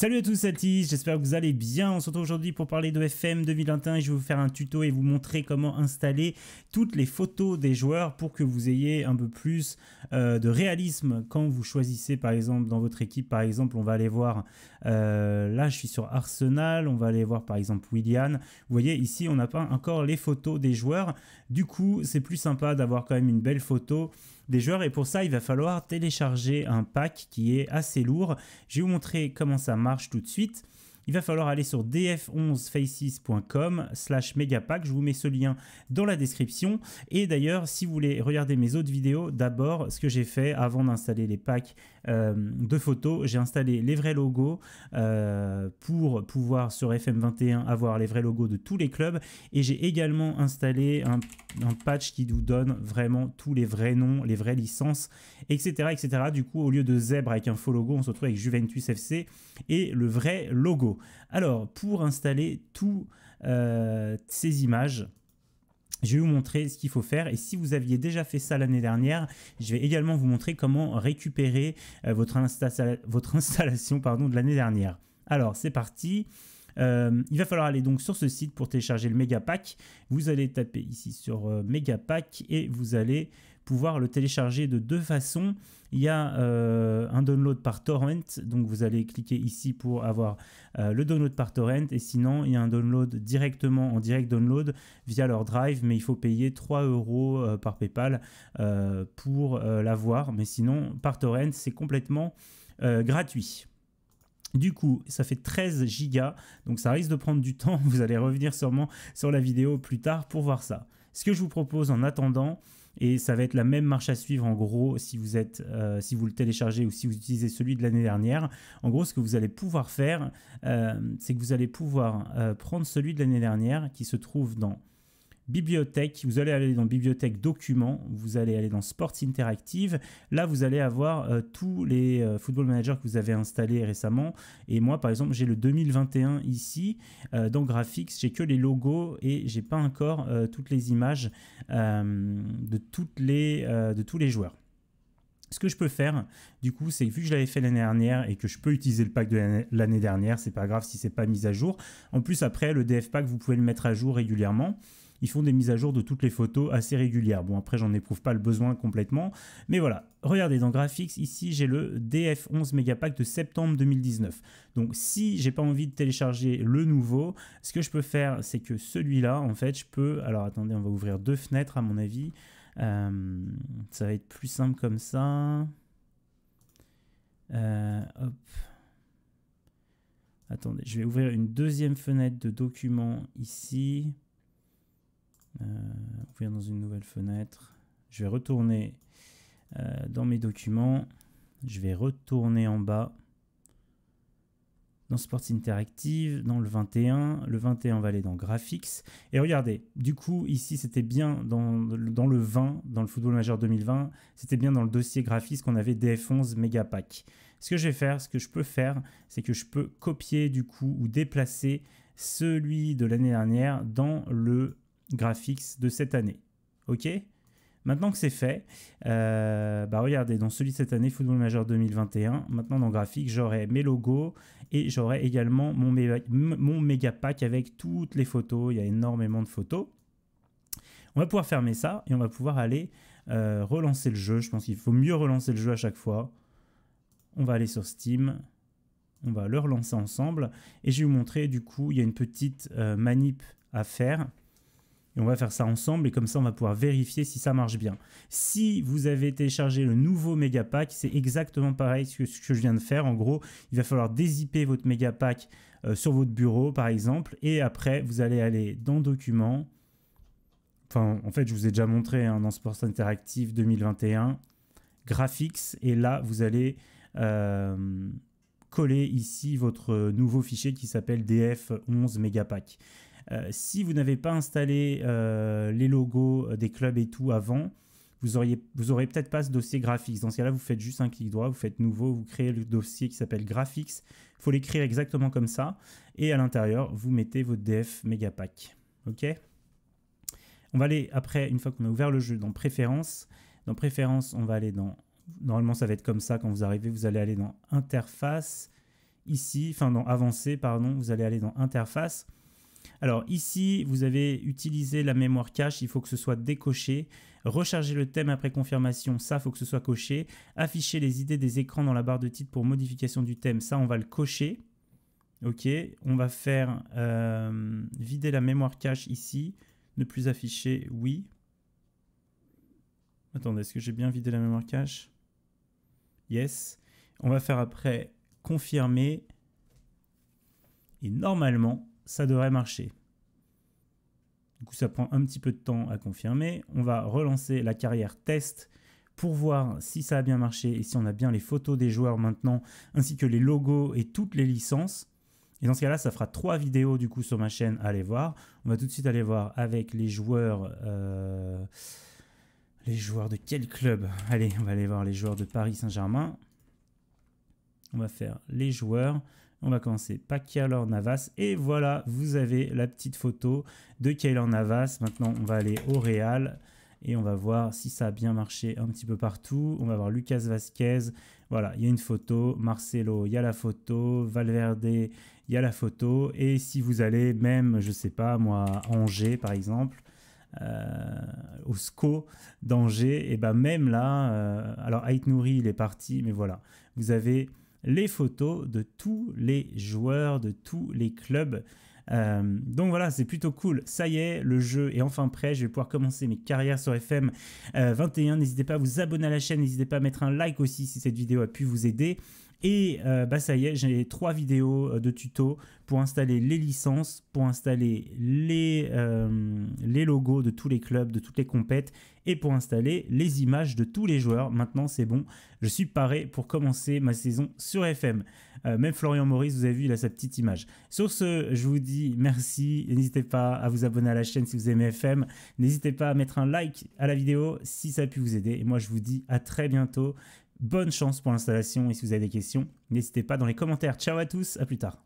Salut à tous, c'est j'espère que vous allez bien. On se retrouve aujourd'hui pour parler de FM 2021 et je vais vous faire un tuto et vous montrer comment installer toutes les photos des joueurs pour que vous ayez un peu plus euh, de réalisme quand vous choisissez par exemple dans votre équipe. Par exemple, on va aller voir, euh, là je suis sur Arsenal, on va aller voir par exemple Willian. Vous voyez ici on n'a pas encore les photos des joueurs, du coup c'est plus sympa d'avoir quand même une belle photo des joueurs et pour ça il va falloir télécharger un pack qui est assez lourd. Je vais vous montrer comment ça marche tout de suite il va falloir aller sur df11faces.com slash megapack. Je vous mets ce lien dans la description. Et d'ailleurs, si vous voulez regarder mes autres vidéos, d'abord, ce que j'ai fait avant d'installer les packs euh, de photos, j'ai installé les vrais logos euh, pour pouvoir sur FM21 avoir les vrais logos de tous les clubs. Et j'ai également installé un, patch qui nous donne vraiment tous les vrais noms, les vraies licences, etc. etc. Du coup, au lieu de zèbre avec un faux logo, on se retrouve avec Juventus FC et le vrai logo. Alors, pour installer toutes euh, ces images, je vais vous montrer ce qu'il faut faire et si vous aviez déjà fait ça l'année dernière, je vais également vous montrer comment récupérer euh, votre, votre, installation pardon, de l'année dernière. Alors, c'est parti. Euh, il va falloir aller donc sur ce site pour télécharger le Megapack. Vous allez taper ici sur euh, Megapack et vous allez pouvoir le télécharger de deux façons. Il y a euh, un download par torrent, donc vous allez cliquer ici pour avoir le download par torrent, et sinon il y a un download directement en direct download via leur drive, mais il faut payer 3 euros par PayPal pour l'avoir, mais sinon par torrent c'est complètement gratuit. Du coup, ça fait 13 gigas, donc ça risque de prendre du temps. Vous allez revenir sûrement sur la vidéo plus tard pour voir ça. Ce que je vous propose en attendant, et ça va être la même marche à suivre en gros si vous, êtes, euh, si vous le téléchargez ou si vous utilisez celui de l'année dernière. En gros, ce que vous allez pouvoir faire, euh, c'est que vous allez pouvoir euh, prendre celui de l'année dernière qui se trouve dans bibliothèque, vous allez aller dans bibliothèque documents, vous allez aller dans sports interactive. Là, vous allez avoir euh, tous les euh, football managers que vous avez installés récemment. Et moi, par exemple, j'ai le 2021 ici euh, dans graphics. J'ai que les logos et j'ai pas encore toutes les images de toutes les de tous les joueurs. Ce que je peux faire, du coup, c'est que vu que je l'avais fait l'année dernière et que je peux utiliser le pack de l'année dernière, c'est pas grave si c'est pas mis à jour. En plus, après, le DF pack, vous pouvez le mettre à jour régulièrement ils font des mises à jour de toutes les photos assez régulières. Bon, après, j'en éprouve pas le besoin complètement, mais voilà. Regardez dans Graphics, ici j'ai le DF11 Megapack de septembre 2019. Donc, si j'ai pas envie de télécharger le nouveau, ce que je peux faire, c'est que celui-là, en fait, je peux. Alors, attendez, on va ouvrir deux fenêtres à mon avis. Euh, ça va être plus simple comme ça. Euh, hop. Attendez, je vais ouvrir une deuxième fenêtre de documents ici. Euh, ouvrir dans une nouvelle fenêtre. Je vais retourner euh, dans mes documents. Je vais retourner en bas dans Sports Interactive, dans le 21. Le 21, on va aller dans Graphics. Et regardez, du coup, ici, c'était bien dans, dans, le 20, dans le Football majeur 2020, c'était bien dans le dossier graphics qu'on avait DF11 pack Ce que je vais faire, ce que je peux faire, c'est que je peux copier du coup ou déplacer celui de l'année dernière dans le graphics de cette année. Ok Maintenant que c'est fait, euh, bah regardez, dans celui de cette année, Football Major 2021, maintenant dans graphique, j'aurai mes logos et j'aurai également mon, méga, mon méga pack avec toutes les photos. Il y a énormément de photos. On va pouvoir fermer ça et on va pouvoir aller euh, relancer le jeu. Je pense qu'il faut mieux relancer le jeu à chaque fois. On va aller sur Steam. On va le relancer ensemble. Et je vais vous montrer, du coup, il y a une petite euh, manip à faire et on va faire ça ensemble et comme ça on va pouvoir vérifier si ça marche bien. Si vous avez téléchargé le nouveau Megapack, c'est exactement pareil que ce que je viens de faire. En gros, il va falloir dézipper votre Megapack pack euh, sur votre bureau par exemple et après vous allez aller dans Documents. Enfin, en fait, je vous ai déjà montré hein, dans Sports Interactive 2021, Graphics et là vous allez euh, coller ici votre nouveau fichier qui s'appelle DF11 Megapack. Euh, si vous n'avez pas installé euh, les logos euh, des clubs et tout avant, vous auriez, vous aurez peut-être pas ce dossier graphiques. Dans ce cas-là, vous faites juste un clic droit, vous faites nouveau, vous créez le dossier qui s'appelle Graphics. Il faut l'écrire exactement comme ça. Et à l'intérieur, vous mettez votre DF Megapack. OK On va aller après, une fois qu'on a ouvert le jeu, dans Préférences. Dans Préférences, on va aller dans. Normalement, ça va être comme ça quand vous arrivez. Vous allez aller dans Interface. Ici, enfin dans Avancé, pardon, vous allez aller dans Interface. Alors ici, vous avez utilisé la mémoire cache, il faut que ce soit décoché. Recharger le thème après confirmation, ça, faut que ce soit coché. Afficher les idées des écrans dans la barre de titre pour modification du thème, ça, on va le cocher. OK, on va faire euh, vider la mémoire cache ici. Ne plus afficher, oui. Attendez, est-ce que j'ai bien vidé la mémoire cache Yes. On va faire après confirmer. Et normalement, ça devrait marcher. Du coup, ça prend un petit peu de temps à confirmer. On va relancer la carrière test pour voir si ça a bien marché et si on a bien les photos des joueurs maintenant, ainsi que les logos et toutes les licences. Et dans ce cas-là, ça fera trois vidéos du coup sur ma chaîne Allez voir. On va tout de suite aller voir avec les joueurs... Euh, les joueurs de quel club Allez, on va aller voir les joueurs de Paris Saint-Germain. On va faire les joueurs. On va commencer par Kaylor Navas. Et voilà, vous avez la petite photo de Kyler Navas. Maintenant, on va aller au Real. Et on va voir si ça a bien marché un petit peu partout. On va voir Lucas Vasquez. Voilà, il y a une photo. Marcelo, il y a la photo. Valverde, il y a la photo. Et si vous allez même, je sais pas, moi, Angers par exemple, euh, au SCO d'Angers, et eh ben même là, euh, alors Aït Nouri il est parti, mais voilà, vous avez les photos de tous les joueurs, de tous les clubs. Euh, donc voilà, c'est plutôt cool. Ça y est, le jeu est enfin prêt. Je vais pouvoir commencer mes carrières sur FM 21. Euh, n'hésitez pas à vous abonner à la chaîne, n'hésitez pas à mettre un like aussi si cette vidéo a pu vous aider. Et euh, bah ça y est, j'ai trois vidéos euh, de tuto pour installer les licences, pour installer les, euh, les logos de tous les clubs, de toutes les compètes et pour installer les images de tous les joueurs. Maintenant, c'est bon, je suis paré pour commencer ma saison sur FM. même Florian Maurice, vous avez vu, il a sa petite image. Sur ce, je vous dis merci. N'hésitez pas à vous abonner à la chaîne si vous aimez FM. N'hésitez pas à mettre un like à la vidéo si ça a pu vous aider. Et moi, je vous dis à très bientôt. Bonne chance pour l'installation et si vous avez des questions, n'hésitez pas dans les commentaires. Ciao à tous, à plus tard.